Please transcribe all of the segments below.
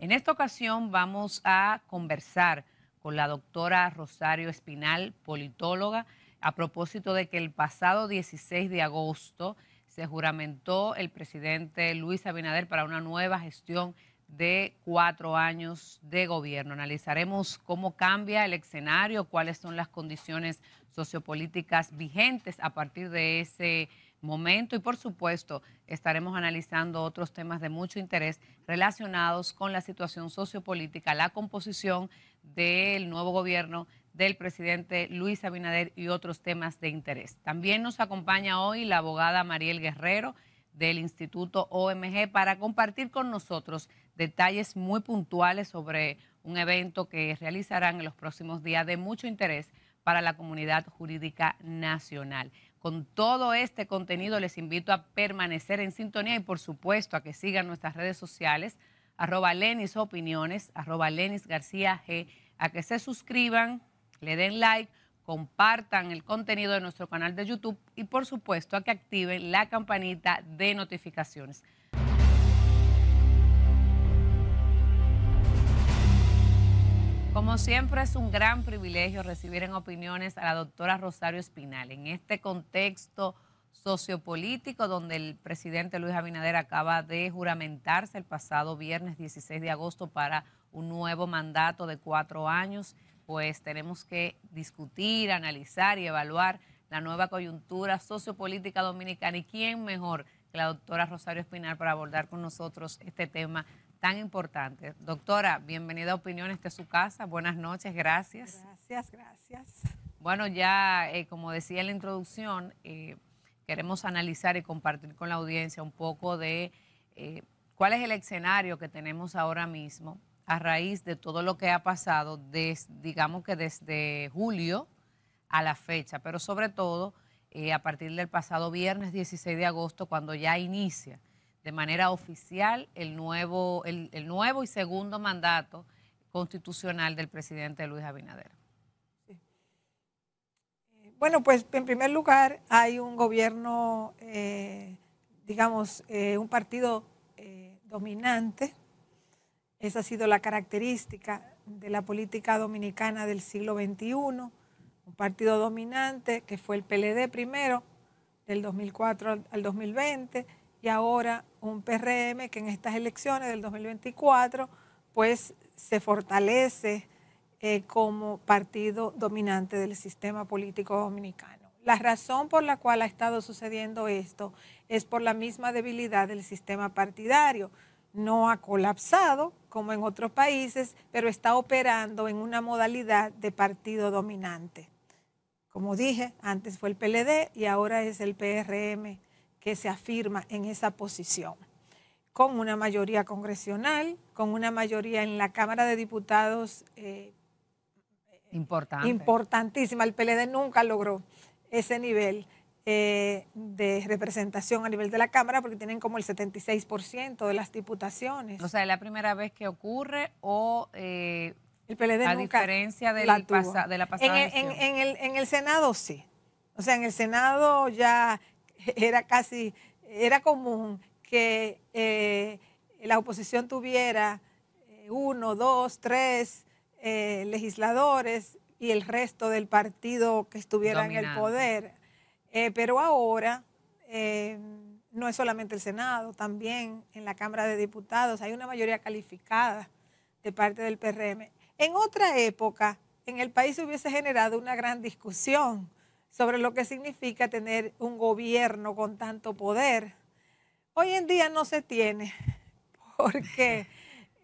En esta ocasión vamos a conversar con la doctora Rosario Espinal, politóloga, a propósito de que el pasado 16 de agosto se juramentó el presidente Luis Abinader para una nueva gestión de cuatro años de gobierno. Analizaremos cómo cambia el escenario, cuáles son las condiciones sociopolíticas vigentes a partir de ese momento y por supuesto estaremos analizando otros temas de mucho interés relacionados con la situación sociopolítica, la composición del nuevo gobierno del presidente Luis Abinader y otros temas de interés. También nos acompaña hoy la abogada Mariel Guerrero del Instituto OMG para compartir con nosotros detalles muy puntuales sobre un evento que realizarán en los próximos días de mucho interés para la comunidad jurídica nacional. Con todo este contenido les invito a permanecer en sintonía y por supuesto a que sigan nuestras redes sociales, arroba Lenis Opiniones, arroba Lenis García G, a que se suscriban, le den like, compartan el contenido de nuestro canal de YouTube y por supuesto a que activen la campanita de notificaciones. Como siempre es un gran privilegio recibir en opiniones a la doctora Rosario Espinal. En este contexto sociopolítico donde el presidente Luis Abinader acaba de juramentarse el pasado viernes 16 de agosto para un nuevo mandato de cuatro años, pues tenemos que discutir, analizar y evaluar la nueva coyuntura sociopolítica dominicana y quién mejor que la doctora Rosario Espinal para abordar con nosotros este tema tan importante. Doctora, bienvenida a Opiniones de su casa. Buenas noches, gracias. Gracias, gracias. Bueno, ya eh, como decía en la introducción, eh, queremos analizar y compartir con la audiencia un poco de eh, cuál es el escenario que tenemos ahora mismo a raíz de todo lo que ha pasado, desde, digamos que desde julio a la fecha, pero sobre todo a partir del pasado viernes 16 de agosto, cuando ya inicia de manera oficial el nuevo, el, nuevo y segundo mandato constitucional del presidente Luis Abinader. Eh, bueno, pues en primer lugar hay un gobierno, eh, digamos, eh, un partido dominante. Esa ha sido la característica de la política dominicana del siglo XXI. Un partido dominante que fue el PLD primero, del 2004 al 2020, y ahora un PRM que en estas elecciones del 2024 pues se fortalece eh, como partido dominante del sistema político dominicano. La razón por la cual ha estado sucediendo esto es por la misma debilidad del sistema partidario. No ha colapsado como en otros países, pero está operando en una modalidad de partido dominante. Como dije, antes fue el PLD y ahora es el PRM se afirma en esa posición, con una mayoría congresional, con una mayoría en la Cámara de Diputados eh, importantísima. El PLD nunca logró ese nivel eh, de representación a nivel de la Cámara porque tienen como el 76% de las diputaciones. O sea, es la primera vez que ocurre o... Eh, el PLD a diferencia de la, de la pasada en en el Senado sí. O sea, en el Senado ya era casi, era común que eh, la oposición tuviera eh, uno, dos, tres eh, legisladores y el resto del partido que estuviera en el poder. pero ahora no es solamente el Senado, también en la Cámara de Diputados hay una mayoría calificada de parte del PRM. En otra época, en el país se hubiese generado una gran discusión sobre lo que significa tener un gobierno con tanto poder. Hoy en día no se tiene, porque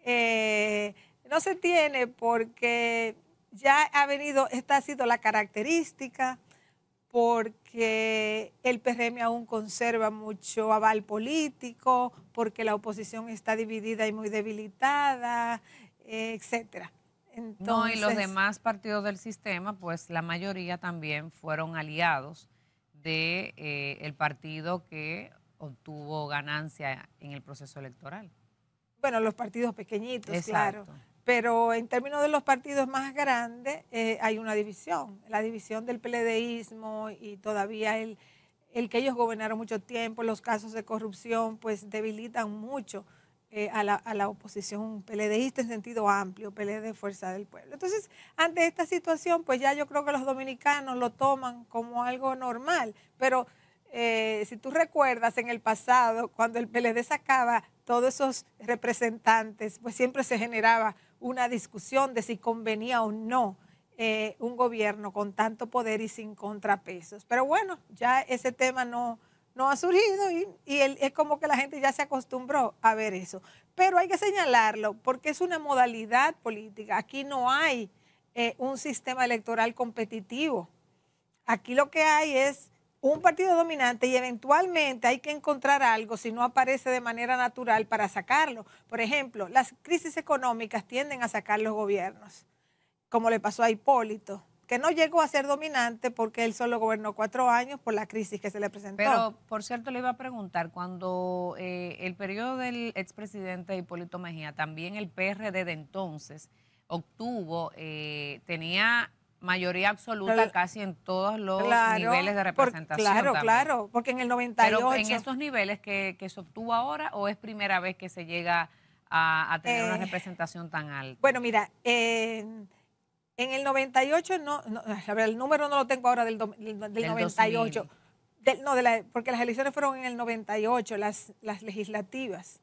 eh, no se tiene porque ya ha venido, esta ha sido la característica, porque el PRM aún conserva mucho aval político, porque la oposición está dividida y muy debilitada, etcétera no, y los demás partidos del sistema, pues la mayoría también fueron aliados del de, eh, el partido que obtuvo ganancia en el proceso electoral. Bueno, los partidos pequeñitos, claro. Pero en términos de los partidos más grandes, eh, hay una división, la división del peledeísmo y todavía el, el que ellos gobernaron mucho tiempo, los casos de corrupción, pues debilitan mucho eh, a, la, a, la, oposición PLDista en sentido amplio, PLD de Fuerza del Pueblo. Entonces, ante esta situación, pues ya yo creo que los dominicanos lo toman como algo normal, pero eh, si tú recuerdas en el pasado, cuando el PLD sacaba todos esos representantes, pues siempre se generaba una discusión de si convenía o no. Eh, un gobierno con tanto poder y sin contrapesos. Pero bueno, ya ese tema no, no ha surgido y, es como que la gente ya se acostumbró a ver eso. Pero hay que señalarlo porque es una modalidad política. Aquí no hay eh, un sistema electoral competitivo. Aquí lo que hay es un partido dominante y eventualmente hay que encontrar algo si no aparece de manera natural para sacarlo. Por ejemplo, las crisis económicas tienden a sacar los gobiernos, como le pasó a Hipólito que no llegó a ser dominante porque él solo gobernó cuatro años por la crisis que se le presentó. Pero, por cierto, le iba a preguntar, cuando eh, el periodo del expresidente Hipólito Mejía, también el PRD de entonces obtuvo, eh, tenía mayoría absoluta casi en todos los niveles de representación. claro, claro, porque en el 98... en esos niveles que, se obtuvo ahora o es primera vez que se llega a, tener una eh, representación tan alta? Bueno, mira, en el 98, no, no el número no lo tengo ahora del, 98. no, porque las elecciones fueron en el 98, las, las legislativas.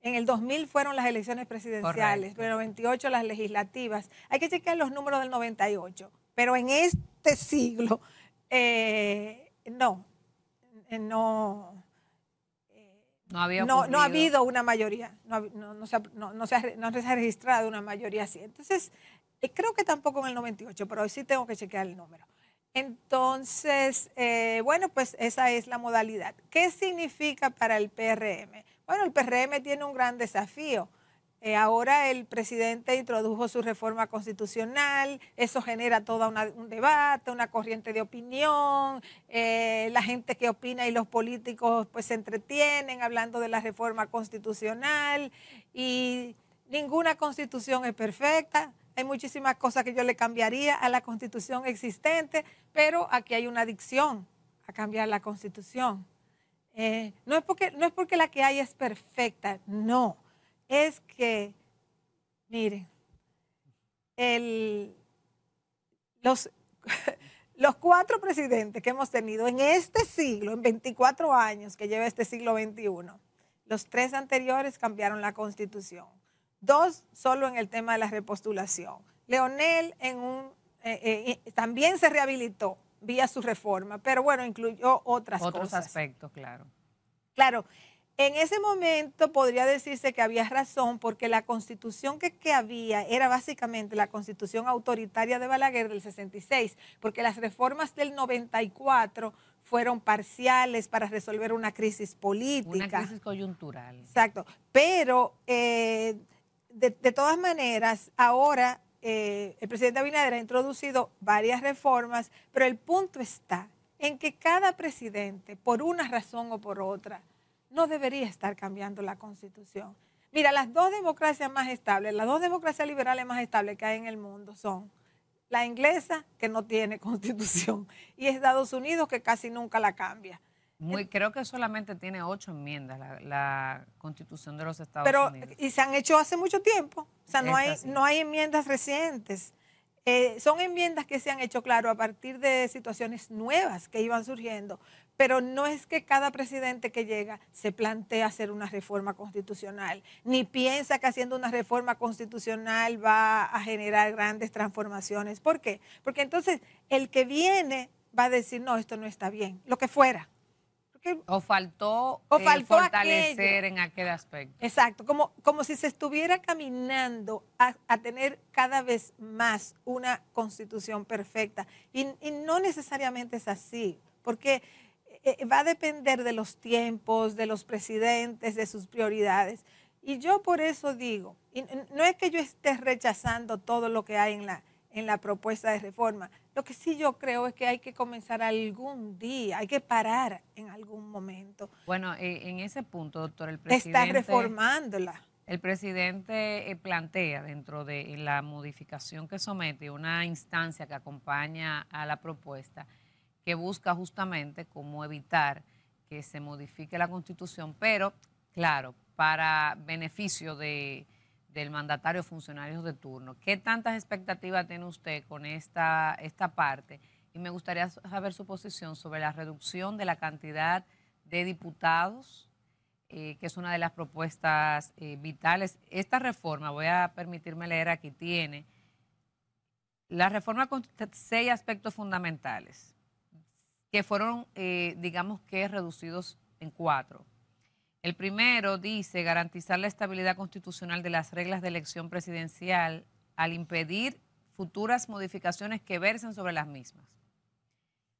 En el 2000 fueron las elecciones presidenciales, pero en el 98 las legislativas. Hay que checar los números del 98, pero en este siglo, eh, no, eh, no. no, ha habido una mayoría, no, se, ha, no, se ha, registrado una mayoría así. Entonces, eh, creo que tampoco en el 98, pero hoy sí tengo que chequear el número. Entonces, eh, bueno, pues esa es la modalidad. ¿Qué significa para el PRM? Bueno, el PRM tiene un gran desafío. Eh, ahora el presidente introdujo su reforma constitucional, eso genera todo un debate, una corriente de opinión, la gente que opina y los políticos pues se entretienen hablando de la reforma constitucional y ninguna constitución es perfecta hay muchísimas cosas que yo le cambiaría a la constitución existente, pero aquí hay una adicción a cambiar la constitución. Eh, no, es porque, no es porque la que hay es perfecta, no, es que, miren, el, los, los cuatro presidentes que hemos tenido en este siglo, en 24 años que lleva este siglo XXI, los tres anteriores cambiaron la constitución dos solo en el tema de la repostulación. Leonel eh, eh, eh, también se rehabilitó vía su reforma, pero bueno, incluyó otras Otros aspectos, claro. Claro, en ese momento podría decirse que había razón porque la constitución que, que, había era básicamente la constitución autoritaria de Balaguer del 66, porque las reformas del 94 fueron parciales para resolver una crisis política. Una crisis coyuntural. Exacto, pero... Eh, de, todas maneras, ahora eh, el presidente Abinader ha introducido varias reformas, pero el punto está en que cada presidente, por una razón o por otra, no debería estar cambiando la constitución. Mira, las dos democracias más estables, las dos democracias liberales más estables que hay en el mundo son la inglesa, que no tiene constitución, y Estados Unidos, que casi nunca la cambia. Eh, creo que solamente tiene ocho enmiendas la, Constitución de los Estados Unidos. y se han hecho hace mucho tiempo. O sea, no, hay, no hay enmiendas recientes. Eh, son enmiendas que se han hecho, claro, a partir de situaciones nuevas que iban surgiendo, pero no es que cada presidente que llega se plantea hacer una reforma constitucional, ni piensa que haciendo una reforma constitucional va a generar grandes transformaciones. ¿Por qué? Porque entonces el que viene va a decir, no, esto no está bien, lo que fuera. O faltó, o eh, fortalecer en aquel aspecto. Exacto, como, si se estuviera caminando a, tener cada vez más una constitución perfecta. Y, no necesariamente es así, porque eh, eh, va a depender de los tiempos, de los presidentes, de sus prioridades. Y yo por eso digo, no es que yo esté rechazando todo lo que hay en la, en la propuesta de reforma, lo que sí yo creo es que hay que comenzar algún día, hay que parar en algún momento. Bueno, eh, en ese punto, doctor, el presidente... Está reformándola. El presidente eh, plantea dentro de la modificación que somete una instancia que acompaña a la propuesta que busca justamente cómo evitar que se modifique la constitución, pero claro, para beneficio de del mandatario funcionarios de turno. ¿Qué tantas expectativas tiene usted con esta, esta parte? Y me gustaría saber su posición sobre la reducción de la cantidad de diputados, eh, que es una de las propuestas eh, vitales. Esta reforma, voy a permitirme leer aquí, tiene, la reforma con seis aspectos fundamentales, que fueron, eh, digamos que, reducidos en cuatro el primero dice garantizar la estabilidad constitucional de las reglas de elección presidencial al impedir futuras modificaciones que versen sobre las mismas.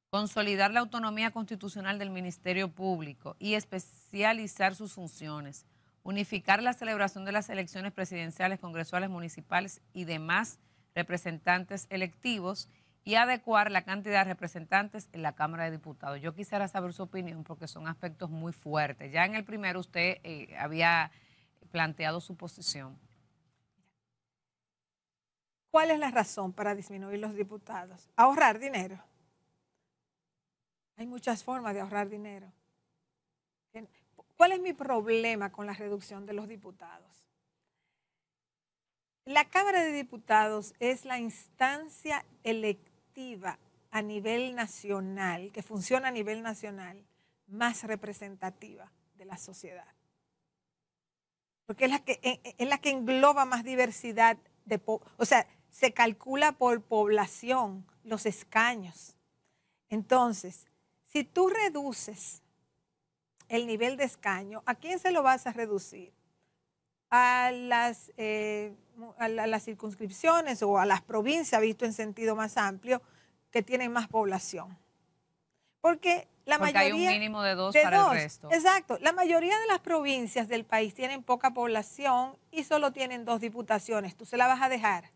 Consolidar la autonomía constitucional del Ministerio Público y especializar sus funciones. Unificar la celebración de las elecciones presidenciales, congresuales, municipales y demás representantes electivos y adecuar la cantidad de representantes en la Cámara de Diputados. Yo quisiera saber su opinión porque son aspectos muy fuertes. Ya en el primero usted eh, había planteado su posición. ¿Cuál es la razón para disminuir los diputados? Ahorrar dinero. Hay muchas formas de ahorrar dinero. ¿Cuál es mi problema con la reducción de los diputados? La Cámara de Diputados es la instancia electoral a nivel nacional, que funciona a nivel nacional, más representativa de la sociedad. Porque es la que, eh, eh, es la que engloba más diversidad de... O sea, se calcula por población los escaños. Entonces, si tú reduces el nivel de escaño, ¿a quién se lo vas a reducir? a las, eh, a, las circunscripciones o a las provincias, visto en sentido más amplio, que tienen más población. Porque la mayoría... Hay un mínimo de dos para el resto. Exacto. La mayoría de las provincias del país tienen poca población y solo tienen dos diputaciones. Tú se la vas a dejar.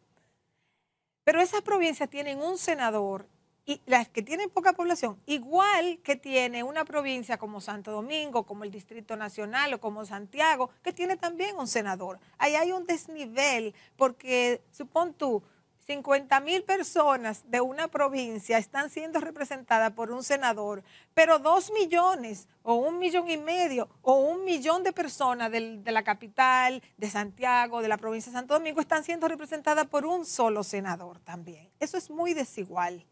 Pero esas provincias tienen un senador y las que tienen poca población, igual que tiene una provincia como Santo Domingo, como el Distrito Nacional o como Santiago, que tiene también un senador. Ahí hay un desnivel, porque supón tú, 50 mil personas de una provincia están siendo representadas por un senador, pero dos millones o un millón y medio o un millón de personas de la capital, de Santiago, de la provincia de Santo Domingo, están siendo representadas por un solo senador también. Eso es muy desigual.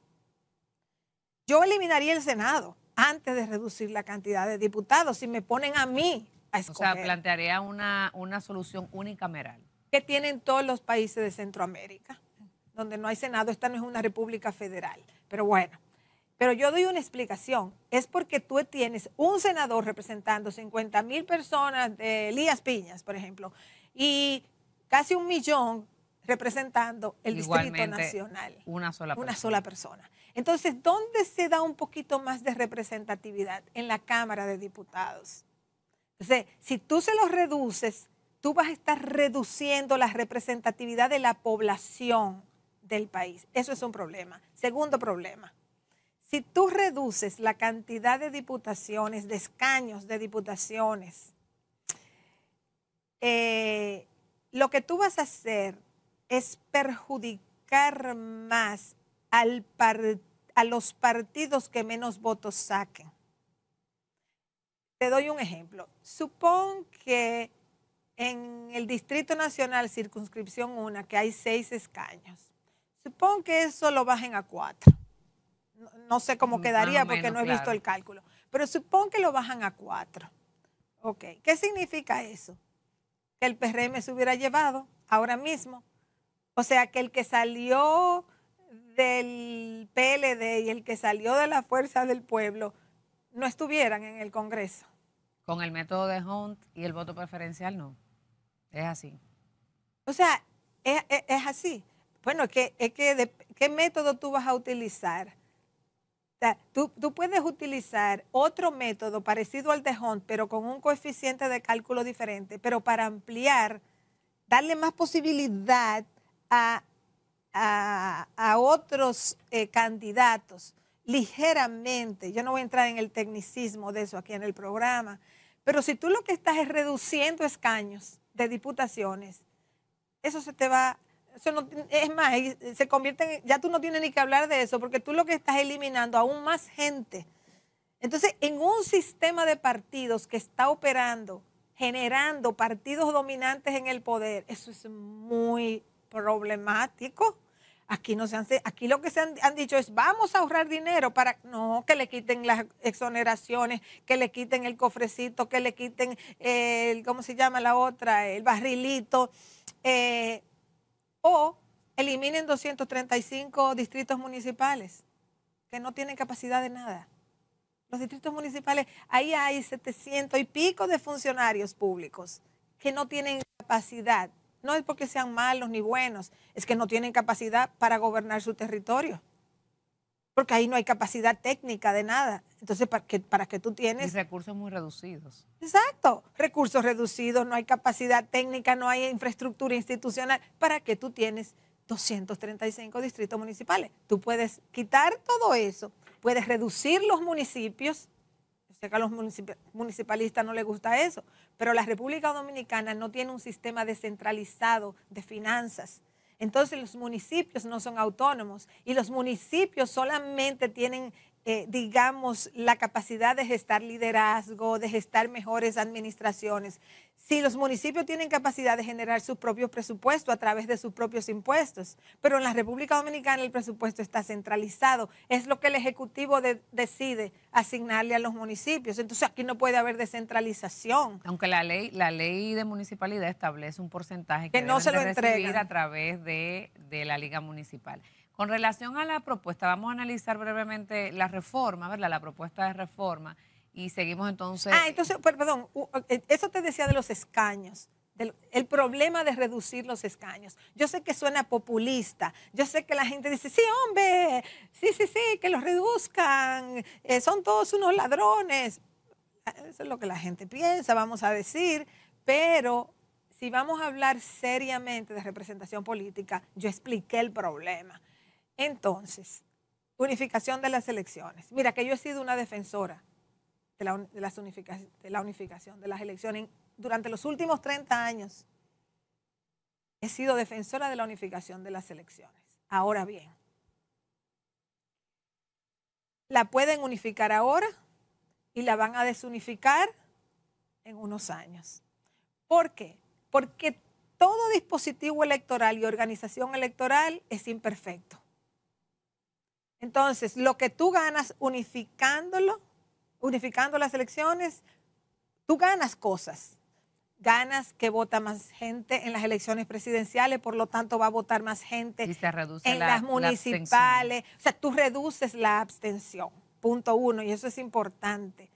Yo eliminaría el Senado antes de reducir la cantidad de diputados, si me ponen a mí a escoger. O sea, plantearía una, solución unicameral. Que tienen todos los países de Centroamérica, donde no hay Senado, esta no es una república federal. Pero bueno, pero yo doy una explicación. Es porque tú tienes un senador representando 50 mil personas de Elías Piñas, por ejemplo, y casi un millón representando el Distrito Nacional. Una sola Una sola persona. Entonces, ¿dónde se da un poquito más de representatividad? En la Cámara de Diputados. Entonces, si tú se los reduces, tú vas a estar reduciendo la representatividad de la población del país. Eso es un problema. Segundo problema, si tú reduces la cantidad de diputaciones, de escaños de diputaciones, eh, lo que tú vas a hacer es perjudicar más a los partidos que menos votos saquen. Te doy un ejemplo. Supón que en el Distrito Nacional, circunscripción 1, que hay seis escaños, supón que eso lo bajen a cuatro. No, sé cómo mm, quedaría porque no he visto el cálculo, pero supón que lo bajan a cuatro. Ok, ¿qué significa eso? Que el PRM se hubiera llevado ahora mismo. O sea, que el que salió del PLD y el que salió de la fuerza del pueblo no estuvieran en el Congreso. Con el método de Hunt y el voto preferencial no. Es así. O sea, es, así. Bueno, es que, ¿qué método tú vas a utilizar? tú, tú, puedes utilizar otro método parecido al de Hunt, pero con un coeficiente de cálculo diferente, pero para ampliar, darle más posibilidad a a, otros eh, candidatos ligeramente, yo no voy a entrar en el tecnicismo de eso aquí en el programa, pero si tú lo que estás es reduciendo escaños de diputaciones, eso se te va, eso no, es más, se convierte en, ya tú no tienes ni que hablar de eso, porque tú lo que estás eliminando aún más gente. Entonces, en un sistema de partidos que está operando, generando partidos dominantes en el poder, eso es muy problemático. Aquí, no se han, aquí lo que se han, dicho es vamos a ahorrar dinero para no que le quiten las exoneraciones, que le quiten el cofrecito, que le quiten el, ¿cómo se llama la otra? El barrilito. Eh, o eliminen 235 distritos municipales que no tienen capacidad de nada. Los distritos municipales, ahí hay 700 y pico de funcionarios públicos que no tienen capacidad no es porque sean malos ni buenos, es que no tienen capacidad para gobernar su territorio. Porque ahí no hay capacidad técnica de nada. Entonces, ¿para qué, para que tú tienes? Y recursos muy reducidos. Exacto, recursos reducidos, no hay capacidad técnica, no hay infraestructura institucional. ¿Para qué tú tienes 235 distritos municipales? Tú puedes quitar todo eso, puedes reducir los municipios a los municipalistas no les gusta eso, pero la República Dominicana no tiene un sistema descentralizado de finanzas. Entonces los municipios no son autónomos y los municipios solamente tienen eh, digamos, la capacidad de gestar liderazgo, de gestar mejores administraciones. Si los municipios tienen capacidad de generar sus propios presupuestos a través de sus propios impuestos, pero en la República Dominicana el presupuesto está centralizado, es lo que el Ejecutivo decide asignarle a los municipios. Entonces aquí no puede haber descentralización. Aunque la ley, la ley de municipalidad establece un porcentaje que, no se lo a través de, de la Liga Municipal. Con relación a la propuesta, vamos a analizar brevemente la reforma, ¿verdad? La propuesta de reforma. Y seguimos entonces. Ah, entonces, perdón, eh, eso te decía de los escaños. el problema de reducir los escaños. Yo sé que suena populista, yo sé que la gente dice, sí, hombre, sí, sí, sí, que los reduzcan, eh, son todos unos ladrones. Ah, eso es lo que la gente piensa, vamos a decir, pero si vamos a hablar seriamente de representación política, yo expliqué el problema. Entonces, unificación de las elecciones. Mira, que yo he sido una defensora de la, unificación de las elecciones durante los últimos 30 años. He sido defensora de la unificación de las elecciones. Ahora bien, la pueden unificar ahora y la van a desunificar en unos años. ¿Por qué? Porque todo dispositivo electoral y organización electoral es imperfecto. Entonces, lo que tú ganas unificándolo, unificando las elecciones, tú ganas cosas. Ganas que vota más gente en las elecciones presidenciales, por lo tanto va a votar más gente en las municipales. o sea, tú reduces la abstención, punto uno, y eso es importante.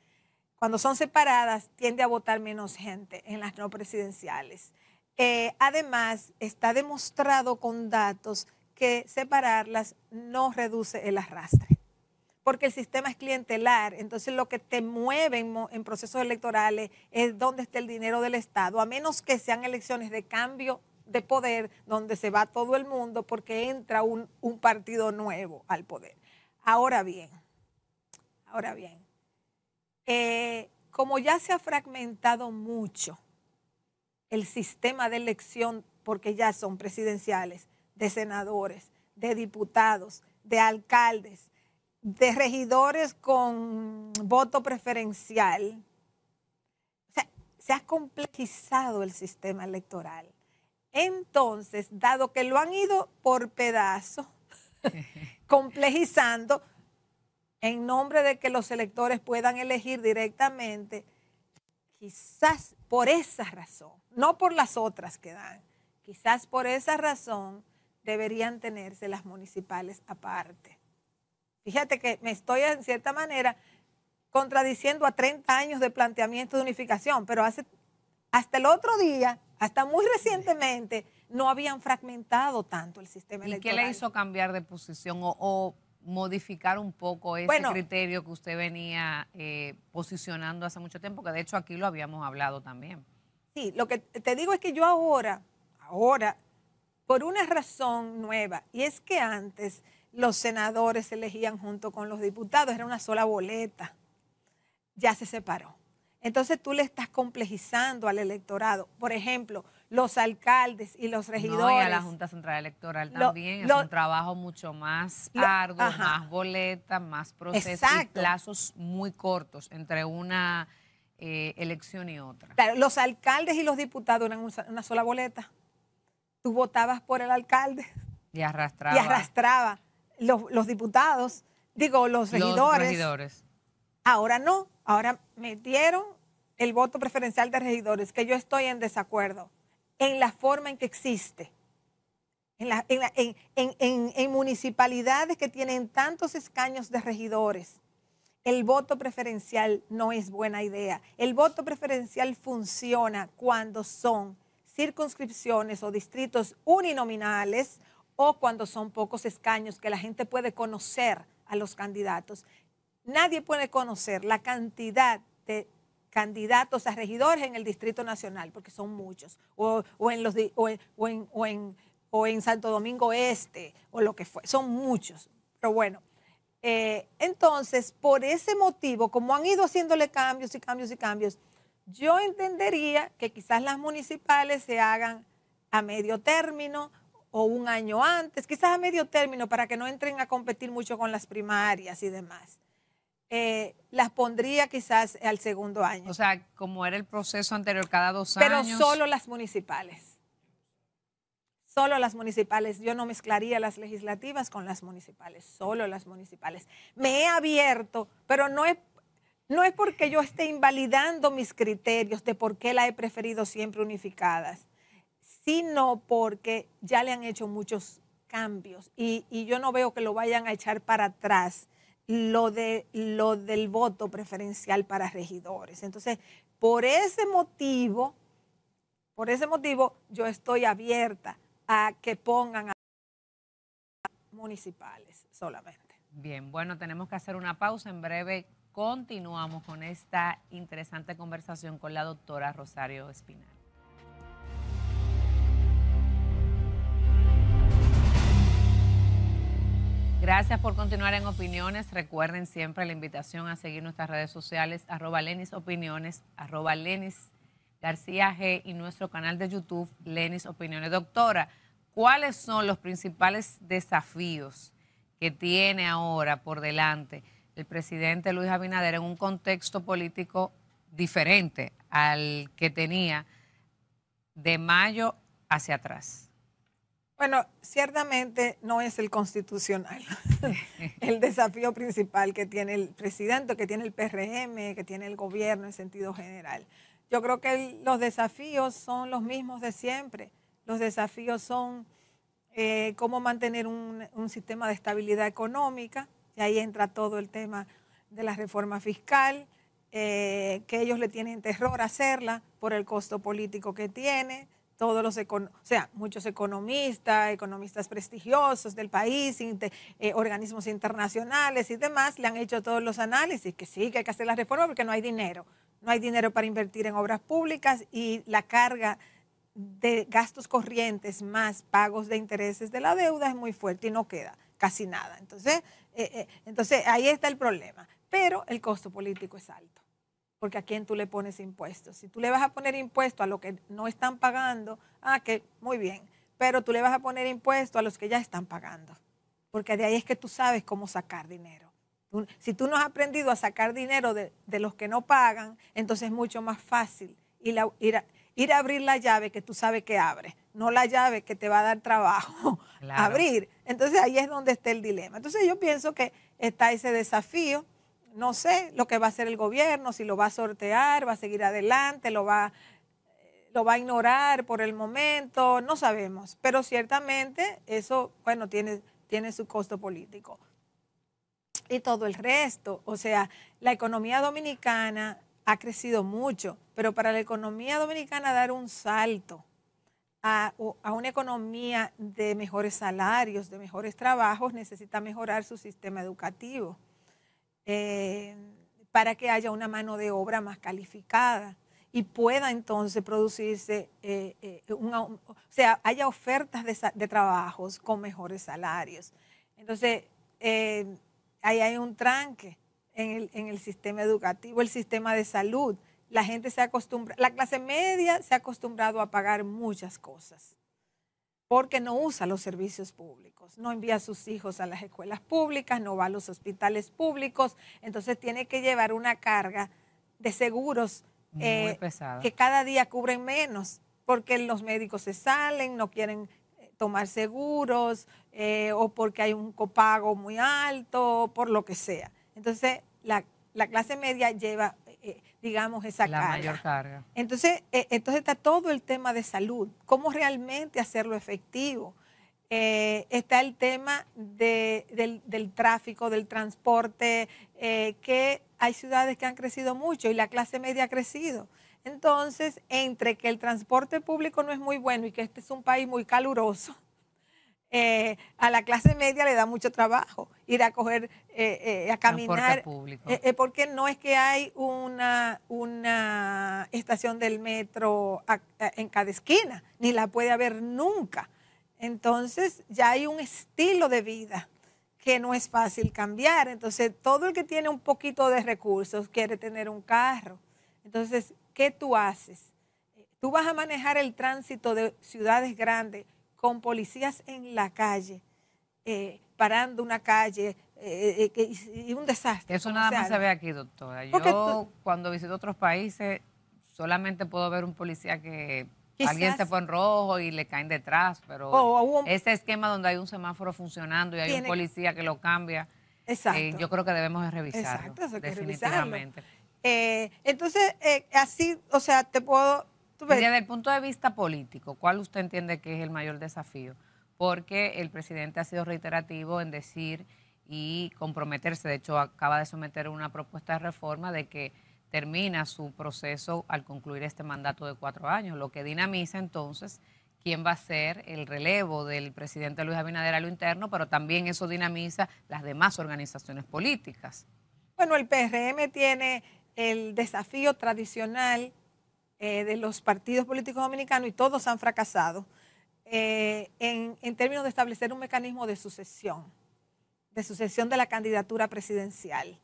Cuando son separadas, tiende a votar menos gente en las no presidenciales. Eh, además, está demostrado con datos que separarlas no reduce el arrastre, porque el sistema es clientelar, entonces lo que te mueve en procesos electorales es donde está el dinero del Estado, a menos que sean elecciones de cambio de poder, donde se va todo el mundo porque entra un, partido nuevo al poder. Ahora bien, ahora bien, eh, como ya se ha fragmentado mucho el sistema de elección, porque ya son presidenciales, de senadores, de diputados, de alcaldes, de regidores con voto preferencial. O sea, se ha complejizado el sistema electoral. Entonces, dado que lo han ido por pedazos, complejizando, en nombre de que los electores puedan elegir directamente, quizás por esa razón, no por las otras que dan, quizás por esa razón deberían tenerse las municipales aparte. Fíjate que me estoy en cierta manera contradiciendo a 30 años de planteamiento de unificación, pero hace, hasta el otro día, hasta muy recientemente, no habían fragmentado tanto el sistema electoral. ¿Y qué le hizo cambiar de posición o, modificar un poco ese criterio que usted venía eh, posicionando hace mucho tiempo? Que de hecho aquí lo habíamos hablado también. Sí, lo que te digo es que yo ahora, ahora por una razón nueva, y es que antes los senadores elegían junto con los diputados, era una sola boleta, ya se separó. Entonces tú le estás complejizando al electorado. Por ejemplo, los alcaldes y los regidores. No, y a la Junta Central Electoral también. es un trabajo mucho más largo, más boletas, más procesos y plazos muy cortos entre una eh, elección y otra. los alcaldes y los diputados eran una sola boleta tú votabas por el alcalde. Y arrastraba. Y arrastraba los, diputados, digo, los regidores. Los regidores. Ahora no, ahora metieron el voto preferencial de regidores, que yo estoy en desacuerdo, en la forma en que existe. En, en, municipalidades que tienen tantos escaños de regidores, el voto preferencial no es buena idea. El voto preferencial funciona cuando son circunscripciones o distritos uninominales o cuando son pocos escaños que la gente puede conocer a los candidatos. Nadie puede conocer la cantidad de candidatos a regidores en el Distrito Nacional, porque son muchos, o, en, los, o en, Santo Domingo Este, o lo que fue, son muchos. Pero bueno, eh, entonces, por ese motivo, como han ido haciéndole cambios y cambios y cambios, yo entendería que quizás las municipales se hagan a medio término o un año antes, quizás a medio término para que no entren a competir mucho con las primarias y demás. Eh, las pondría quizás al segundo año. O sea, como era el proceso anterior, cada dos años. Pero solo las municipales. Solo las municipales. Yo no mezclaría las legislativas con las municipales, solo las municipales. Me he abierto, pero no he no es porque yo esté invalidando mis criterios de por qué la he preferido siempre unificadas, sino porque ya le han hecho muchos cambios y, yo no veo que lo vayan a echar para atrás lo, de, lo del voto preferencial para regidores. Entonces, por ese motivo, por ese motivo yo estoy abierta a que pongan a municipales solamente. Bien, bueno, tenemos que hacer una pausa en breve. Continuamos con esta interesante conversación con la doctora Rosario Espinal. Gracias por continuar en Opiniones. Recuerden siempre la invitación a seguir nuestras redes sociales, arroba Lenis Opiniones, arroba Lenis García G y nuestro canal de YouTube, Lenis Opiniones. Doctora, ¿cuáles son los principales desafíos que tiene ahora por delante? el presidente Luis Abinader en un contexto político diferente al que tenía de mayo hacia atrás? Bueno, ciertamente no es el constitucional. el desafío principal que tiene el presidente, que tiene el PRM, que tiene el gobierno en sentido general. Yo creo que los desafíos son los mismos de siempre. Los desafíos son eh, cómo mantener un sistema de estabilidad económica, ahí entra todo el tema de la reforma fiscal, eh, que ellos le tienen terror a hacerla por el costo político que tiene. Todos los, o sea, muchos economistas, economistas prestigiosos del país, eh, organismos internacionales y demás, le han hecho todos los análisis, que sí, que hay que hacer la reforma porque no hay dinero. No hay dinero para invertir en obras públicas y la carga de gastos corrientes más pagos de intereses de la deuda es muy fuerte y no queda casi nada. Entonces, eh, eh, entonces ahí está el problema. Pero el costo político es alto, porque a quién tú le pones impuestos. Si tú le vas a poner impuestos a los que no están pagando, ah, que muy bien, pero tú le vas a poner impuestos a los que ya están pagando, porque de ahí es que tú sabes cómo sacar dinero. Si tú no has aprendido a sacar dinero de, los que no pagan, entonces es mucho más fácil ir a, ir a abrir la llave que tú sabes que abre, no la llave que te va a dar trabajo abrir. Entonces ahí es donde está el dilema. Entonces yo pienso que está ese desafío. No sé lo que va a hacer el gobierno, si lo va a sortear, va a seguir adelante, lo va, eh, lo va a ignorar por el momento, no sabemos. Pero ciertamente eso, bueno, tiene, tiene su costo político. Y todo el resto, o sea, la economía dominicana ha crecido mucho, pero para la economía dominicana dar un salto a, una economía de mejores salarios, de mejores trabajos, necesita mejorar su sistema educativo eh, para que haya una mano de obra más calificada y pueda entonces producirse, eh, eh, o sea, haya ofertas de, trabajos con mejores salarios. Entonces, ahí hay un tranque en el sistema educativo, el sistema de salud la gente se acostumbra, la clase media se ha acostumbrado a pagar muchas cosas porque no usa los servicios públicos, no envía a sus hijos a las escuelas públicas, no va a los hospitales públicos, entonces tiene que llevar una carga de seguros eh, que cada día cubren menos, porque los médicos se salen, no quieren eh, tomar seguros, eh, o porque hay un copago muy alto, por lo que sea. Entonces, la, la clase media lleva digamos, esa la carga. Mayor carga. Entonces, e, entonces está todo el tema de salud, cómo realmente hacerlo efectivo. Eh, está el tema del, tráfico, del transporte, eh, que hay ciudades que han crecido mucho y la clase media ha crecido. Entonces, entre que el transporte público no es muy bueno y que este es un país muy caluroso, eh, a la clase media le da mucho trabajo ir a coger, eh, eh, a caminar. porque no es que hay una, una estación del metro en cada esquina, ni la puede haber nunca. Entonces ya hay un estilo de vida que no es fácil cambiar. Entonces todo el que tiene un poquito de recursos quiere tener un carro. Entonces, ¿qué tú haces? Tú vas a manejar el tránsito de ciudades grandes con policías en la calle, eh, parando una calle, eh, eh, y un desastre. Eso nada más se ve aquí, doctora. Yo cuando visito otros países solamente puedo ver un policía que alguien se pone en rojo y le caen detrás, pero ese esquema donde hay un semáforo funcionando y hay un policía que lo cambia, exacto, yo creo que debemos revisarlo, exacto, eso definitivamente. entonces, así, o sea, te puedo desde el punto de vista político, ¿cuál usted entiende que es el mayor desafío? Porque el presidente ha sido reiterativo en decir y comprometerse, de hecho acaba de someter una propuesta de reforma de que termina su proceso al concluir este mandato de cuatro años, lo que dinamiza entonces quién va a ser el relevo del presidente Luis Abinader a lo interno, pero también eso dinamiza las demás organizaciones políticas. Bueno, el PRM tiene el desafío tradicional eh, de los partidos políticos dominicanos y todos han fracasado eh, en, en, términos de establecer un mecanismo de sucesión, de sucesión de la candidatura presidencial.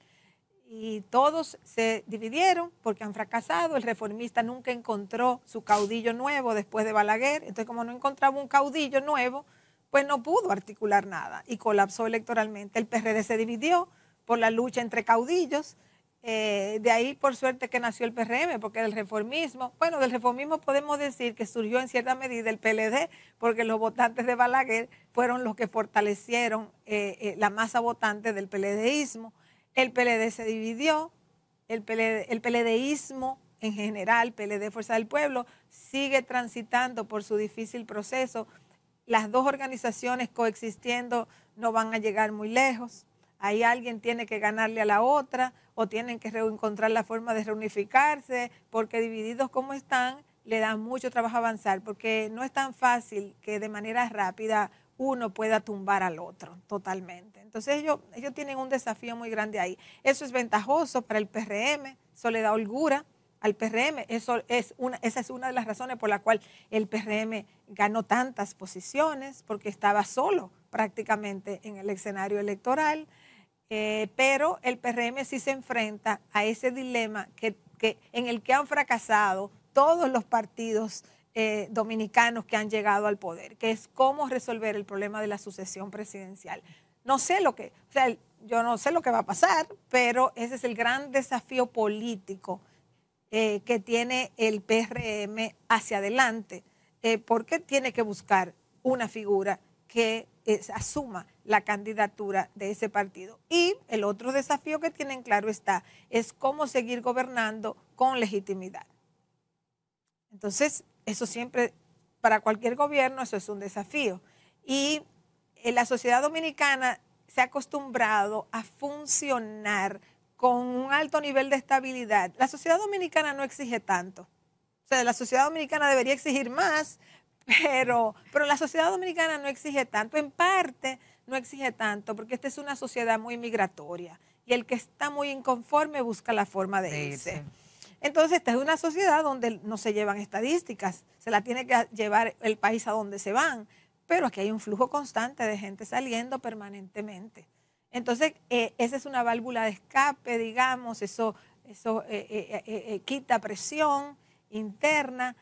Y todos se dividieron porque han fracasado. El reformista nunca encontró su caudillo nuevo después de Balaguer. Entonces, como no encontraba un caudillo nuevo, pues no pudo articular nada y colapsó electoralmente. El PRD se dividió por la lucha entre caudillos eh, de ahí, por suerte, que nació el PRM, porque del reformismo, bueno, del reformismo podemos decir que surgió en cierta medida el PLD, porque los votantes de Balaguer fueron los que fortalecieron eh, eh, la masa votante del PLDismo. El PLD se dividió, el, el PLDismo en general, PLD Fuerza del Pueblo, sigue transitando por su difícil proceso. Las dos organizaciones coexistiendo no van a llegar muy lejos ahí alguien tiene que ganarle a la otra o tienen que encontrar la forma de reunificarse, porque divididos como están, le da mucho trabajo avanzar, porque no es tan fácil que de manera rápida uno pueda tumbar al otro totalmente. Entonces ellos, ellos tienen un desafío muy grande ahí. Eso es ventajoso para el PRM, eso le da holgura al PRM, eso es una, esa es una de las razones por la cual el PRM ganó tantas posiciones, porque estaba solo prácticamente en el escenario electoral. Eh, pero el PRM sí se enfrenta a ese dilema que, en el que han fracasado todos los partidos eh, dominicanos que han llegado al poder, que es cómo resolver el problema de la sucesión presidencial. No sé lo que, o sea, yo no sé lo que va a pasar, pero ese es el gran desafío político eh, que tiene el PRM hacia adelante, porque tiene que buscar una figura que asuma la candidatura de ese partido. Y el otro desafío que tienen claro está es cómo seguir gobernando con legitimidad. Entonces, eso siempre, para cualquier gobierno, eso es un desafío. Y eh, la sociedad dominicana se ha acostumbrado a funcionar con un alto nivel de estabilidad. La sociedad dominicana no exige tanto. O sea, la sociedad dominicana debería exigir más, pero, pero la sociedad dominicana no exige tanto, en parte no exige tanto, porque esta es una sociedad muy migratoria y el que está muy inconforme busca la forma de, irse. Entonces, esta es una sociedad donde no se llevan estadísticas, se la tiene que llevar el país a donde se van, pero aquí hay un flujo constante de gente saliendo permanentemente. Entonces, eh, esa es una válvula de escape, digamos, eso, eso eh, eh, quita presión interna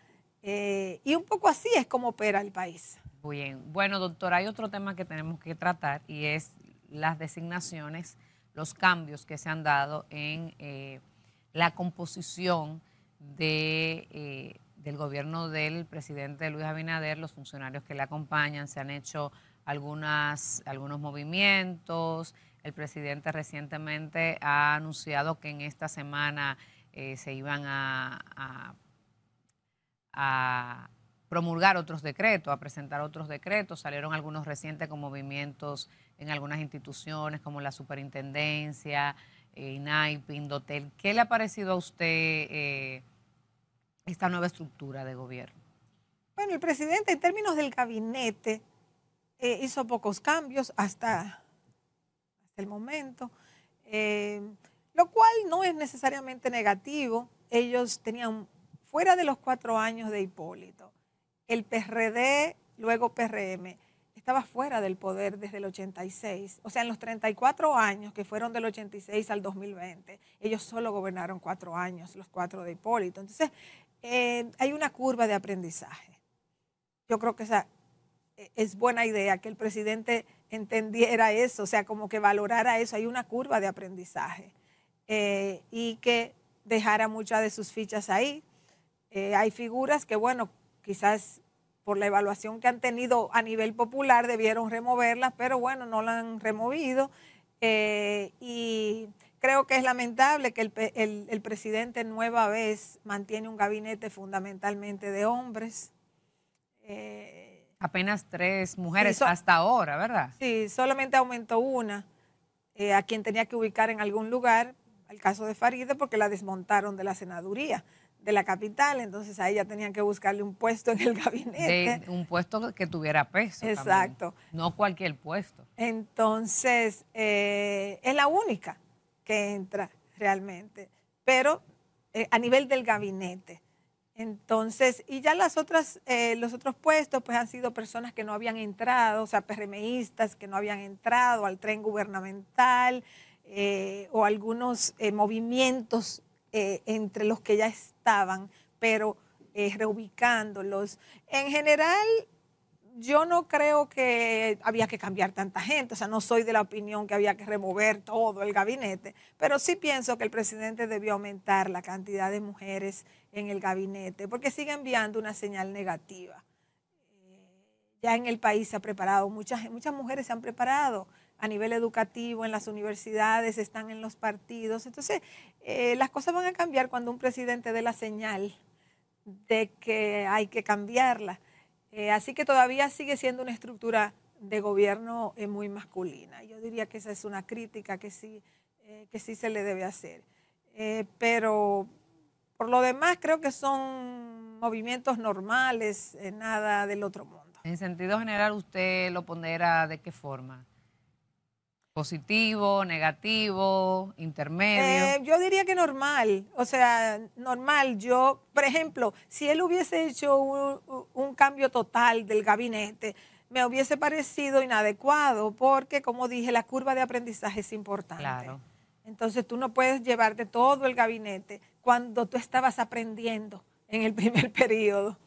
y un poco así es como opera el país. Bien, bueno, doctor, hay otro tema que tenemos que tratar y es las designaciones, los cambios que se han dado en eh, la composición de, eh, del gobierno del presidente Luis Abinader, los funcionarios que le acompañan, se han hecho algunas, algunos movimientos. El presidente recientemente ha anunciado que en esta semana eh, se iban a promulgar otros decretos, a presentar otros decretos. Salieron algunos recientes con movimientos en algunas instituciones como la superintendencia, eh, INAIP, Indotel. ¿Qué le ha parecido a usted eh, esta nueva estructura de gobierno? Bueno, el presidente en términos del gabinete eh, hizo pocos cambios hasta el momento, eh, lo cual no es necesariamente negativo. Ellos tenían fuera de los cuatro años de Hipólito el PRD, luego PRM, estaba fuera del poder desde el 86. O sea, en los 34 años que fueron del 86 al 2020, ellos solo gobernaron cuatro años, los cuatro de Hipólito. Entonces, eh, hay una curva de aprendizaje. Yo creo que esa eh, es buena idea que el presidente entendiera eso, o sea, como que valorara eso. Hay una curva de aprendizaje eh, y que dejara muchas de sus fichas ahí. hay figuras que, bueno, quizás por la evaluación que han tenido a nivel popular debieron removerlas, pero bueno, no la han removido. Eh, y creo que es lamentable que el, presidente nueva vez mantiene un gabinete fundamentalmente de hombres. Eh, Apenas tres mujeres hasta ahora, ¿verdad? Sí, solamente aumentó una eh, a quien tenía que ubicar en algún lugar, el caso de Faride, porque la desmontaron de la senaduría de la capital, entonces ahí ya tenían que buscarle un puesto en el gabinete. un puesto que tuviera peso. Exacto. No cualquier puesto. Entonces, eh, es la única que entra realmente, pero eh, a nivel del gabinete. Entonces, y ya las otras, eh, los otros puestos, pues han sido personas que no habían entrado, o sea, PRMistas que no habían entrado al tren gubernamental o algunos movimientos eh, entre los que ya estaban, pero eh, reubicándolos. En general, yo no creo que había que cambiar tanta gente, o sea, no soy de la opinión que había que remover todo el gabinete, pero sí pienso que el presidente debió aumentar la cantidad de mujeres en el gabinete, porque sigue enviando una señal negativa. Eh, ya en el país se ha preparado, muchas, muchas mujeres se han preparado a nivel educativo, en las universidades, están en los partidos. Entonces, eh, las cosas van a cambiar cuando un presidente dé la señal de que hay que cambiarla. Eh, así que todavía sigue siendo una estructura de gobierno eh, muy masculina. Yo diría que esa es una crítica que sí, que sí se le debe hacer. pero por lo demás, creo que son movimientos normales, nada del otro mundo. En sentido general, ¿usted lo pondera de qué forma? Positivo, negativo, intermedio. Eh, yo diría que normal, o sea, normal. Yo, por ejemplo, si él hubiese hecho un, cambio total del gabinete, me hubiese parecido inadecuado porque, como dije, la curva de aprendizaje es importante. Claro. Entonces tú no puedes llevarte todo el gabinete cuando tú estabas aprendiendo en el primer periodo.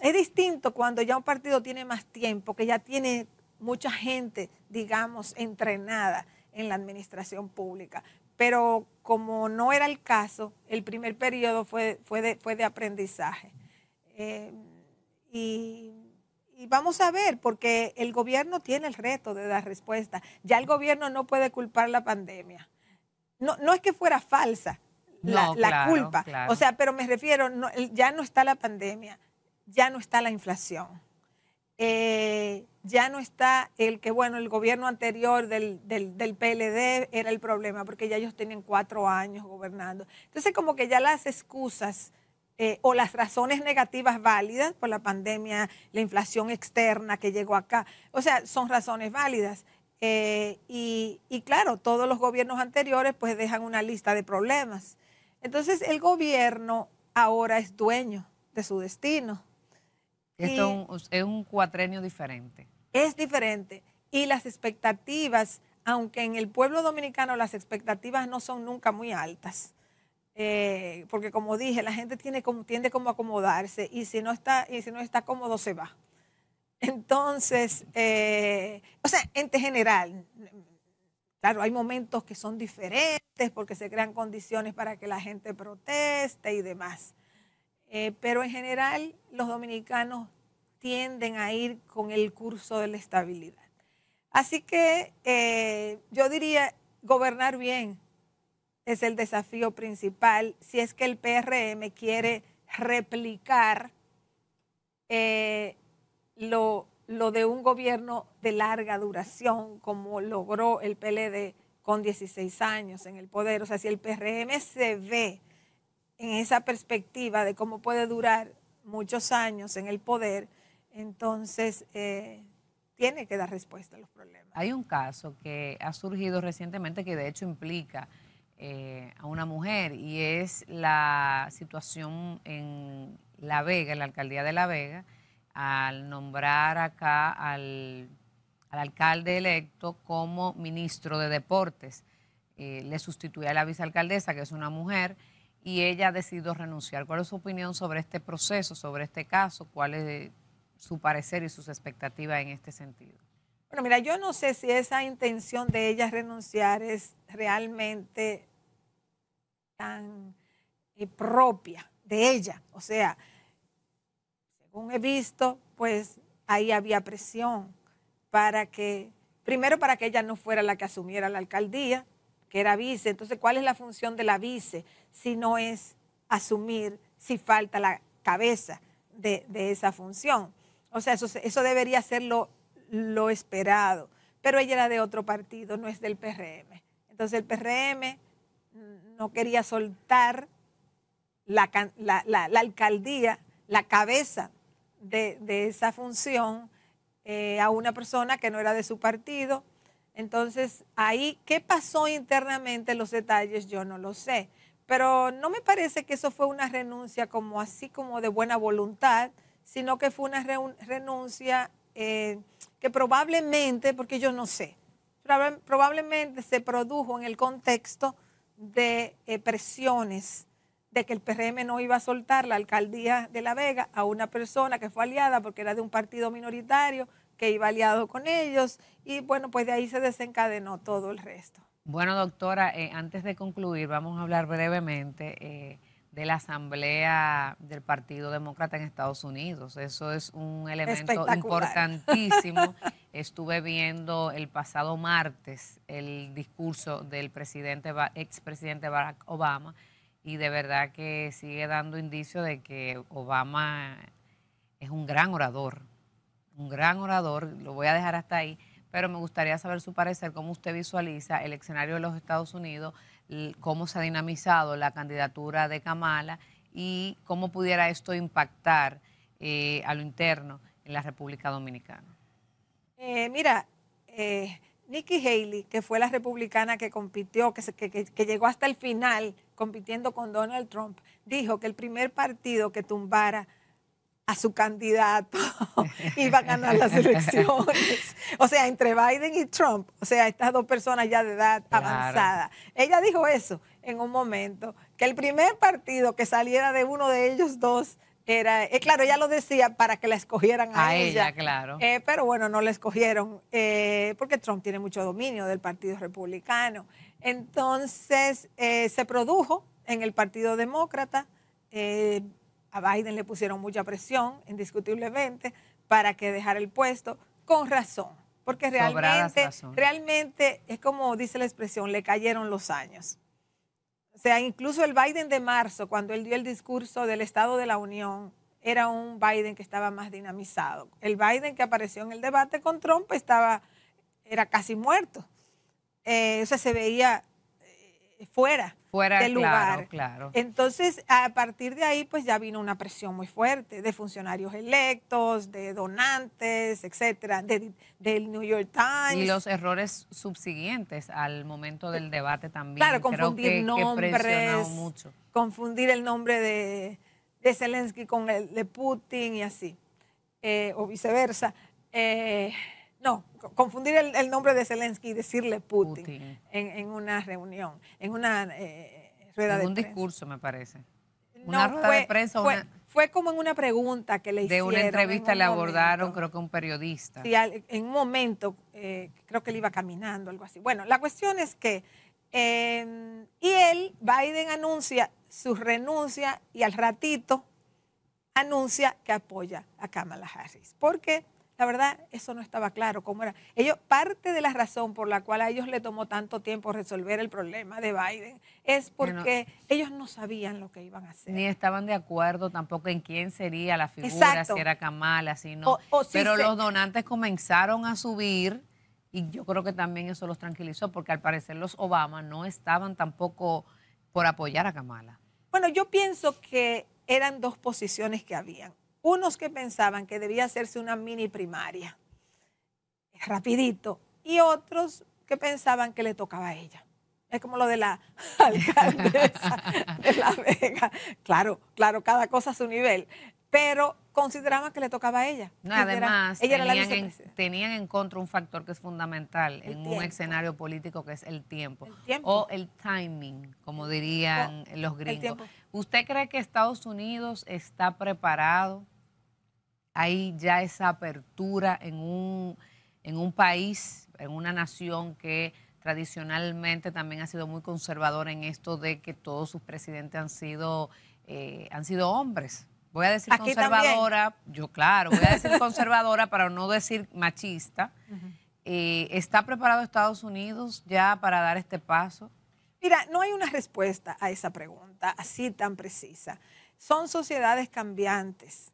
Es distinto cuando ya un partido tiene más tiempo, que ya tiene mucha gente, digamos, entrenada en la administración pública. Pero como no era el caso, el primer periodo fue, fue, de, fue de aprendizaje. Eh, y, vamos a ver, porque el gobierno tiene el reto de dar respuesta. Ya el gobierno no puede culpar la pandemia. No, no es que fuera falsa la, culpa. O sea, pero me refiero, ya no está la pandemia, ya no está la inflación eh, ya no está el que, bueno, el gobierno anterior del, del, del, PLD era el problema, porque ya ellos tienen cuatro años gobernando. Entonces, como que ya las excusas eh, o las razones negativas válidas por la pandemia, la inflación externa que llegó acá, o sea, son razones válidas. Eh, y, y claro, todos los gobiernos anteriores pues dejan una lista de problemas. Entonces, el gobierno ahora es dueño de su destino esto es un, cuatrenio diferente. Es diferente. Y las expectativas, aunque en el pueblo dominicano las expectativas no son nunca muy altas, eh, porque como dije, la gente tiene, tiende como a acomodarse y si no está, y si no está cómodo se va. Entonces, eh, o sea, en general, claro, hay momentos que son diferentes porque se crean condiciones para que la gente proteste y demás. Eh, pero en general los dominicanos tienden a ir con el curso de la estabilidad. Así que eh, yo diría, gobernar bien es el desafío principal si es que el PRM quiere replicar eh, lo, lo de un gobierno de larga duración como logró el PLD con 16 años en el poder. O sea, si el PRM se ve en esa perspectiva de cómo puede durar muchos años en el poder, entonces eh, tiene que dar respuesta a los problemas. Hay un caso que ha surgido recientemente que de hecho implica eh, a una mujer y es la situación en La Vega, en la alcaldía de La Vega, al nombrar acá al, alcalde electo como ministro de deportes. Eh, le sustituye a la vicealcaldesa, que es una mujer y ella decidió renunciar. ¿Cuál es su opinión sobre este proceso, sobre este caso? ¿Cuál es su parecer y sus expectativas en este sentido? Bueno, mira, yo no sé si esa intención de ella renunciar es realmente tan eh, propia de ella. O sea, según he visto, pues ahí había presión para que, primero para que ella no fuera la que asumiera la alcaldía, que era vice. Entonces, ¿cuál es la función de la vice si no es asumir si falta la cabeza de, esa función? O sea, eso, debería ser lo, esperado. Pero ella era de otro partido, no es del PRM. Entonces el PRM no quería soltar la, alcaldía, la cabeza de, esa función eh, a una persona que no era de su partido entonces, ahí, ¿qué pasó internamente? Los detalles yo no lo sé. Pero no me parece que eso fue una renuncia como así como de buena voluntad, sino que fue una renuncia eh, que probablemente, porque yo no sé, probablemente se produjo en el contexto de eh, presiones de que el PRM no iba a soltar la alcaldía de La Vega a una persona que fue aliada porque era de un partido minoritario, que iba aliado con ellos y bueno, pues de ahí se desencadenó todo el resto. Bueno, doctora, eh, antes de concluir, vamos a hablar brevemente eh, de la asamblea del Partido Demócrata en Estados Unidos. Eso es un elemento importantísimo. Estuve viendo el pasado martes el discurso del presidente, expresidente Barack Obama y de verdad que sigue dando indicio de que Obama es un gran orador un gran orador, lo voy a dejar hasta ahí, pero me gustaría saber su parecer, cómo usted visualiza el escenario de los Estados Unidos, cómo se ha dinamizado la candidatura de Kamala y cómo pudiera esto impactar eh, a lo interno en la República Dominicana. Eh, mira, eh, Nikki Haley, que fue la republicana que compitió, que, que llegó hasta el final compitiendo con Donald Trump, dijo que el primer partido que tumbara a su candidato iba a ganar las elecciones. O sea, entre Biden y Trump, o sea, estas dos personas ya de edad avanzada. Ella dijo eso en un momento, que el primer partido que saliera de uno de ellos dos era, eh, claro, ella lo decía para que la escogieran a, a ella, claro. Eh, pero bueno, no la escogieron eh, porque Trump tiene mucho dominio del Partido Republicano. Entonces, se produjo en el Partido Demócrata. A Biden le pusieron mucha presión, indiscutiblemente, para que dejara el puesto, con razón, porque realmente, realmente es como dice la expresión, le cayeron los años. O sea, incluso el Biden de marzo, cuando él dio el discurso del Estado de la Unión, era un Biden que estaba más dinamizado. El Biden que apareció en el debate con Trump estaba, era casi muerto. Eh, o sea, se veía fuera, fuera del lugar. Claro. Entonces, a partir de ahí, pues ya vino una presión muy fuerte de funcionarios electos, de donantes, etcétera, del New York Times. Y los errores subsiguientes al momento del debate también. Claro, confundir nombres, mucho. confundir el nombre de, de, Zelensky con el de Putin y así, eh, o viceversa. Eh, no, confundir el, nombre de Zelensky y decirle Putin, En, una reunión, en una eh, rueda en un discurso, me parece. no, fue, como en una pregunta que le hicieron. De una entrevista le abordaron, creo que un periodista. Sí, en un momento, eh, creo que él iba caminando, algo así. Bueno, la cuestión es que, em, y él, Biden anuncia su renuncia y al ratito anuncia que apoya a Kamala Harris. ¿Por qué? La verdad, eso no estaba claro cómo era. Ellos, parte de la razón por la cual a ellos le tomó tanto tiempo resolver el problema de Biden es porque ellos no sabían lo que iban a hacer. Ni estaban de acuerdo tampoco en quién sería la figura, si era Kamala, si no. Pero los donantes comenzaron a subir y yo creo que también eso los tranquilizó porque al parecer los Obama no estaban tampoco por apoyar a Kamala. Bueno, yo pienso que eran dos posiciones que habían unos que pensaban que debía hacerse una mini primaria, rapidito, y otros que pensaban que le tocaba a ella. Es como lo de la alcaldesa de La Vega. Claro, claro, cada cosa a su nivel. Pero consideraban que le tocaba a ella. además, tenían, en, contra un factor que es fundamental en un escenario político que es el tiempo, o el timing, como dirían los gringos. ¿Usted cree que Estados Unidos está preparado hay ya esa apertura en un, en un país, en una nación que tradicionalmente también ha sido muy conservadora en esto de que todos sus presidentes han sido, eh, han sido hombres. Voy a decir conservadora, yo claro, voy a decir conservadora para no decir machista. Eh, ¿Está preparado Estados Unidos ya para dar este paso? Mira, no hay una respuesta a esa pregunta así tan precisa. Son sociedades cambiantes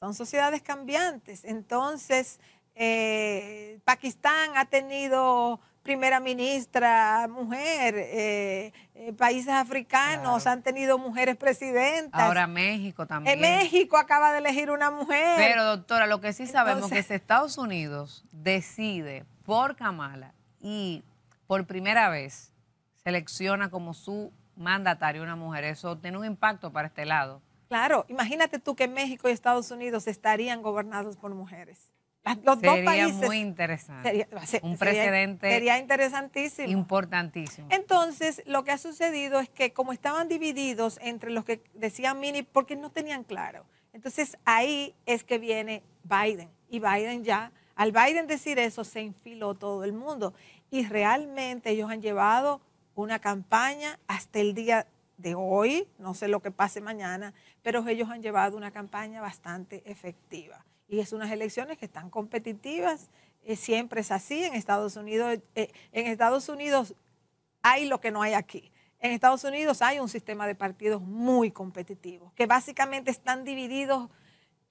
son sociedades cambiantes. Entonces, eh, Pakistán ha tenido primera ministra mujer, eh, eh, países africanos han tenido mujeres presidentas. Ahora México también. En México acaba de elegir una mujer. Pero doctora, lo que sí sabemos es que si Estados Unidos decide por Kamala y por primera vez selecciona como su mandatario una mujer, eso tiene un impacto para este lado. Claro, imagínate tú que México y Estados Unidos estarían gobernados por mujeres. Los sería dos países. muy interesante. Sería, un precedente. Sería interesantísimo. Importantísimo. Entonces, lo que ha sucedido es que, como estaban divididos entre los que decían mini, porque no tenían claro. Entonces, ahí es que viene Biden. Y Biden ya, al Biden decir eso, se infiló todo el mundo. Y realmente ellos han llevado una campaña hasta el día de hoy, no sé lo que pase mañana, pero ellos han llevado una campaña bastante efectiva. Y es unas elecciones que están competitivas, eh, siempre es así, en Estados Unidos, eh, en Estados Unidos hay lo que no hay aquí. En Estados Unidos hay un sistema de partidos muy competitivo, que básicamente están divididos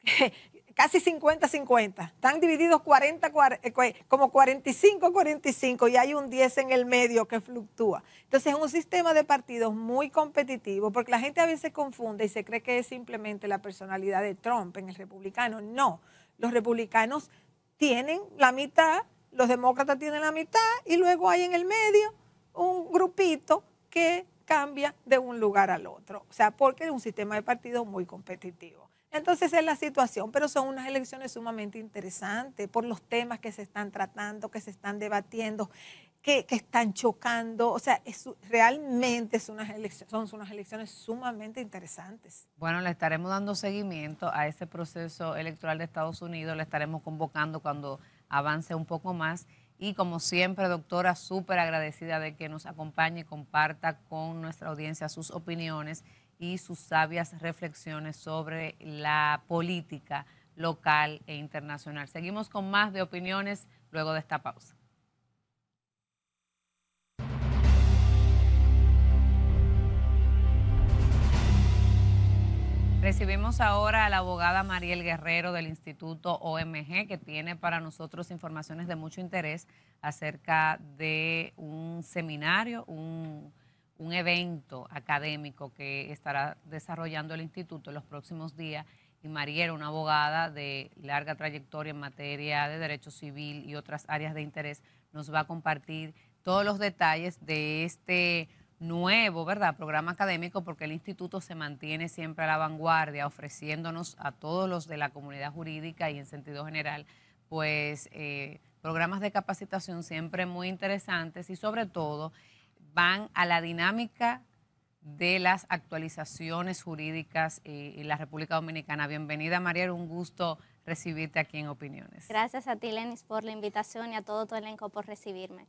casi 50-50. Están divididos 40, eh, como 45-45 y hay un 10 en el medio que fluctúa. Entonces es un sistema de partidos muy competitivo porque la gente a veces confunde y se cree que es simplemente la personalidad de Trump en el republicano. No, los republicanos tienen la mitad, los demócratas tienen la mitad y luego hay en el medio un grupito que cambia de un lugar al otro. O sea, porque es un sistema de partidos muy competitivo. Entonces es la situación, pero son unas elecciones sumamente interesantes por los temas que se están tratando, que se están debatiendo, que, están chocando. O sea, es, realmente son unas elecciones sumamente interesantes. Bueno, le estaremos dando seguimiento a ese proceso electoral de Estados Unidos, le estaremos convocando cuando avance un poco más. Y como siempre, doctora, súper agradecida de que nos acompañe y comparta con nuestra audiencia sus opiniones y sus sabias reflexiones sobre la política local e internacional. Seguimos con más de opiniones luego de esta pausa. Recibimos ahora a la abogada Mariel Guerrero del Instituto OMG, que tiene para nosotros informaciones de mucho interés acerca de un seminario, un un evento académico que estará desarrollando el instituto en los próximos días. Y Mariela, una abogada de larga trayectoria en materia de derecho civil y otras áreas de interés, nos va a compartir todos los detalles de este nuevo, ¿verdad?, programa académico, porque el instituto se mantiene siempre a la vanguardia, ofreciéndonos a todos los de la comunidad jurídica y en sentido general, pues eh, programas de capacitación siempre muy interesantes y sobre todo van a la dinámica de las actualizaciones jurídicas eh, en la República Dominicana. Bienvenida, María un gusto recibirte aquí en Opiniones. Gracias a ti, Lenis, por la invitación y a todo tu elenco por recibirme.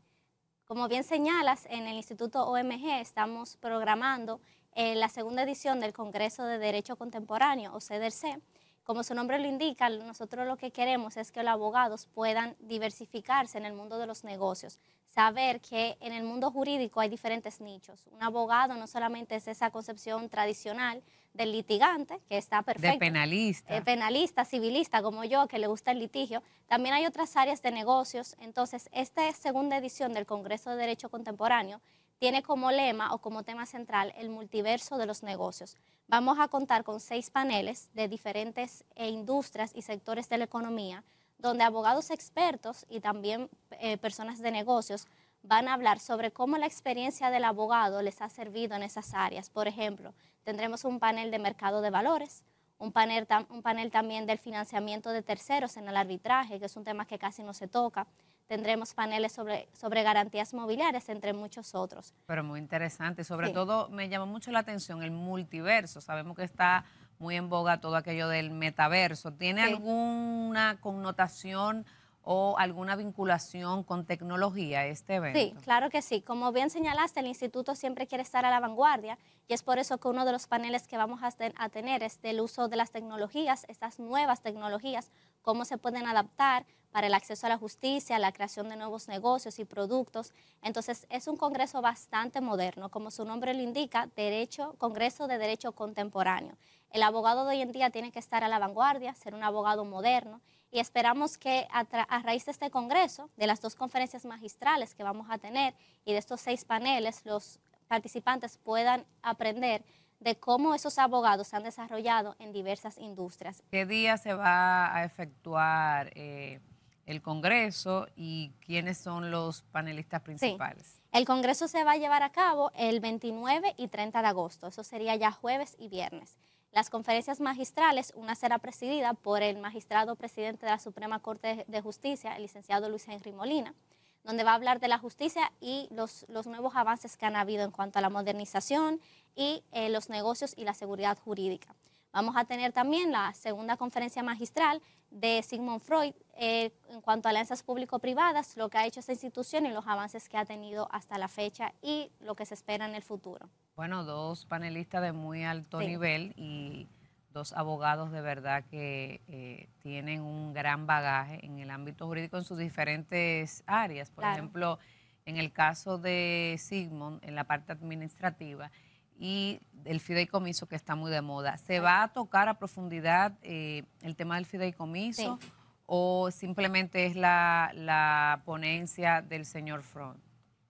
Como bien señalas, en el Instituto OMG estamos programando eh, la segunda edición del Congreso de Derecho Contemporáneo, o CDRC. Como su nombre lo indica, nosotros lo que queremos es que los abogados puedan diversificarse en el mundo de los negocios, saber que en el mundo jurídico hay diferentes nichos. Un abogado no solamente es esa concepción tradicional del litigante, que está perfecto. De penalista. De eh, penalista, civilista, como yo, que le gusta el litigio. También hay otras áreas de negocios. Entonces, esta segunda edición del Congreso de Derecho Contemporáneo tiene como lema o como tema central el multiverso de los negocios. Vamos a contar con seis paneles de diferentes eh, industrias y sectores de la economía donde abogados expertos y también eh, personas de negocios van a hablar sobre cómo la experiencia del abogado les ha servido en esas áreas. Por ejemplo, tendremos un panel de mercado de valores, un panel, también del financiamiento de terceros en el arbitraje, que es un tema que casi no se toca. Tendremos paneles sobre, sobre garantías mobiliarias, entre muchos otros. Pero muy interesante. Sobre todo me llamó mucho la atención el multiverso. Sabemos que está muy en boga todo aquello del metaverso. ¿Tiene alguna connotación o alguna vinculación con tecnología este evento? Sí, claro que sí. Como bien señalaste, el instituto siempre quiere estar a la vanguardia y es por eso que uno de los paneles que vamos a, tener es del uso de las tecnologías, estas nuevas tecnologías, cómo se pueden adaptar para el acceso a la justicia, la creación de nuevos negocios y productos. Entonces, es un congreso bastante moderno, como su nombre lo indica, derecho, Congreso de Derecho Contemporáneo. El abogado de hoy en día tiene que estar a la vanguardia, ser un abogado moderno y esperamos que a, raíz de este Congreso, de las dos conferencias magistrales que vamos a tener y de estos seis paneles, los participantes puedan aprender de cómo esos abogados se han desarrollado en diversas industrias. ¿Qué día se va a efectuar eh, el Congreso y quiénes son los panelistas principales? El Congreso se va a llevar a cabo el 29 y 30 de agosto, eso sería ya jueves y viernes. Las conferencias magistrales, una será presidida por el magistrado presidente de la Suprema Corte de Justicia, el licenciado Luis Henry Molina, donde va a hablar de la justicia y los, nuevos avances que han habido en cuanto a la modernización y eh, los negocios y la seguridad jurídica. Vamos a tener también la segunda conferencia magistral de Sigmund Freud eh, en cuanto a alianzas público-privadas, lo que ha hecho esta institución y los avances que ha tenido hasta la fecha y lo que se espera en el futuro. Bueno, dos panelistas de muy alto nivel y dos abogados de verdad que eh, tienen un gran bagaje en el ámbito jurídico en sus diferentes áreas. Por ejemplo, en el caso de Sigmund, en la parte administrativa, y el fideicomiso que está muy de moda. ¿Se va a tocar a profundidad eh, el tema del fideicomiso o simplemente es la, la ponencia del señor Front?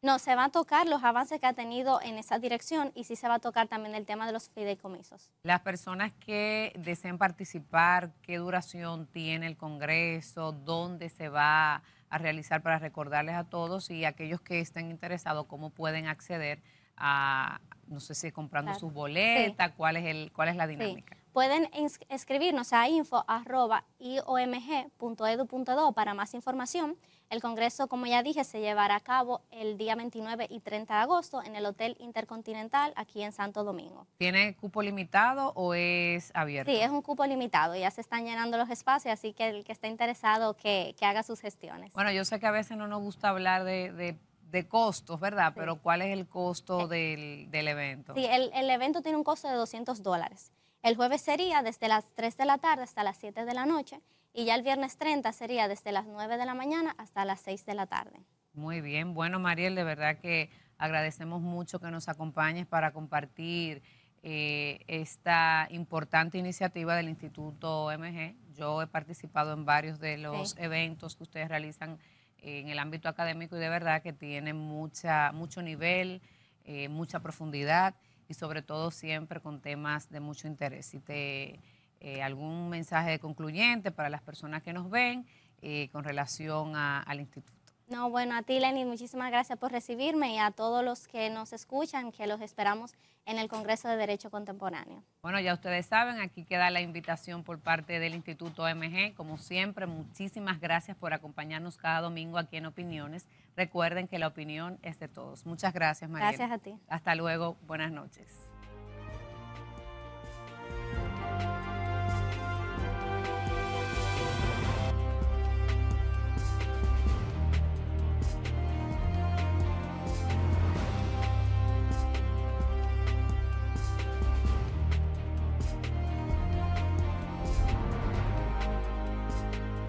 No, se va a tocar los avances que ha tenido en esa dirección y sí se va a tocar también el tema de los fideicomisos. Las personas que deseen participar, ¿qué duración tiene el Congreso? ¿Dónde se va a realizar para recordarles a todos y aquellos que estén interesados cómo pueden acceder? a, no sé si comprando su boleta, cuál, es el, cuál es la dinámica. Pueden escribirnos a info.iomg.edu.do e para más información. El Congreso, como ya dije, se llevará a cabo el día 29 y 30 de agosto en el Hotel Intercontinental aquí en Santo Domingo. ¿Tiene cupo limitado o es abierto? Sí, es un cupo limitado. Ya se están llenando los espacios, así que el que esté interesado que, haga sus gestiones. Bueno, yo sé que a veces no nos gusta hablar de de costos, ¿verdad? Pero ¿cuál es el costo eh, del, evento? Sí, el, evento tiene un costo de 200 dólares. El jueves sería desde las 3 de la tarde hasta las 7 de la noche y ya el viernes 30 sería desde las 9 de la mañana hasta las 6 de la tarde. Muy bien, bueno Mariel, de verdad que agradecemos mucho que nos acompañes para compartir eh, esta importante iniciativa del Instituto MG. Yo he participado en varios de los eventos que ustedes realizan en el ámbito académico y de verdad que tiene mucha, mucho nivel, eh, mucha profundidad y sobre todo siempre con temas de mucho interés. Eh, algún mensaje concluyente para las personas que nos ven eh, con relación al instituto. No, bueno, a ti, Lenny, muchísimas gracias por recibirme y a todos los que nos escuchan, que los esperamos en el Congreso de Derecho Contemporáneo. Bueno, ya ustedes saben, aquí queda la invitación por parte del Instituto MG. Como siempre, muchísimas gracias por acompañarnos cada domingo aquí en Opiniones. Recuerden que la opinión es de todos. Muchas gracias, María. Gracias a ti. Hasta luego. Buenas noches.